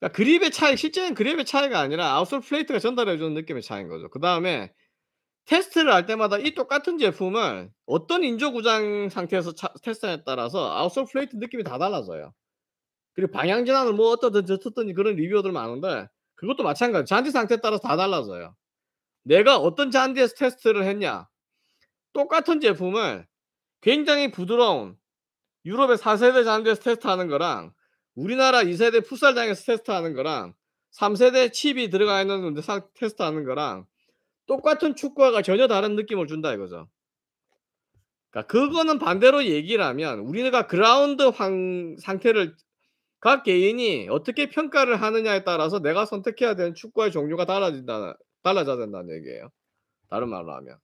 그러니까 그립의 차이, 실제는 그립의 차이가 아니라 아웃솔 플레이트가 전달해주는 느낌의 차이인 거죠. 그 다음에 테스트를 할 때마다 이 똑같은 제품을 어떤 인조 구장 상태에서 테스트에 따라서 아웃솔 플레이트 느낌이 다 달라져요. 그리고 방향 진환을 뭐어떠든 저떻든 지 그런 리뷰들 많은데 그것도 마찬가지. 잔디 상태에 따라서 다 달라져요. 내가 어떤 잔디에서 테스트를 했냐. 똑같은 제품을 굉장히 부드러운 유럽의 4세대 잔디에서 테스트하는 거랑 우리나라 2세대 풋살장에서 테스트하는 거랑 3세대 칩이 들어가 있는 데 테스트하는 거랑 똑같은 축구화가 전혀 다른 느낌을 준다 이거죠. 그러니까 그거는 반대로 얘기를 하면 우리가 그라운드 황, 상태를 각 개인이 어떻게 평가를 하느냐에 따라서 내가 선택해야 되는 축구의 종류가 달라진다 달라져야 된다는 얘기예요. 다른 말로 하면.